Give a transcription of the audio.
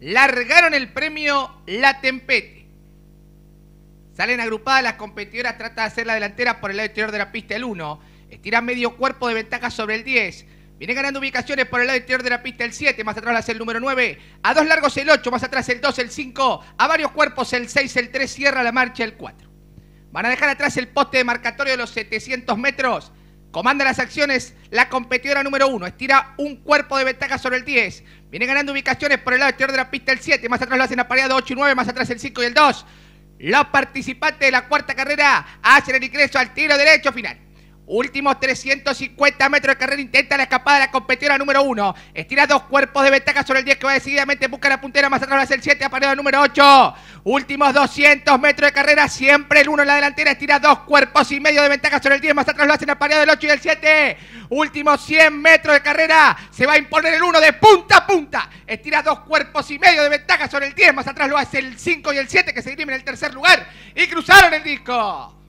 largaron el premio La Tempete. Salen agrupadas las competidoras, trata de hacer la delantera por el lado exterior de la pista el 1. Estira medio cuerpo de ventaja sobre el 10. Viene ganando ubicaciones por el lado exterior de la pista el 7, más atrás hace el número 9, a dos largos el 8, más atrás el 2, el 5, a varios cuerpos el 6, el 3, cierra la marcha el 4. Van a dejar atrás el poste de marcatorio de los 700 metros. Comanda las acciones la competidora número uno. Estira un cuerpo de ventaja sobre el 10. Viene ganando ubicaciones por el lado exterior de la pista el 7. Más atrás lo hacen la pared 8 y 9. Más atrás el 5 y el 2. Los participantes de la cuarta carrera hacen el ingreso al tiro derecho final. Últimos 350 metros de carrera intenta la escapada de la competidora número 1. Estira dos cuerpos de ventaja sobre el 10 que va decididamente busca la puntera más atrás, lo hace el 7, apareado número 8. Últimos 200 metros de carrera, siempre el 1 en la delantera, estira dos cuerpos y medio de ventaja sobre el 10, más atrás lo hacen apareado del 8 y el 7. Últimos 100 metros de carrera, se va a imponer el 1 de punta a punta. Estira dos cuerpos y medio de ventaja sobre el 10, más atrás lo hace el 5 y el 7 que se dirimen en el tercer lugar y cruzaron el disco.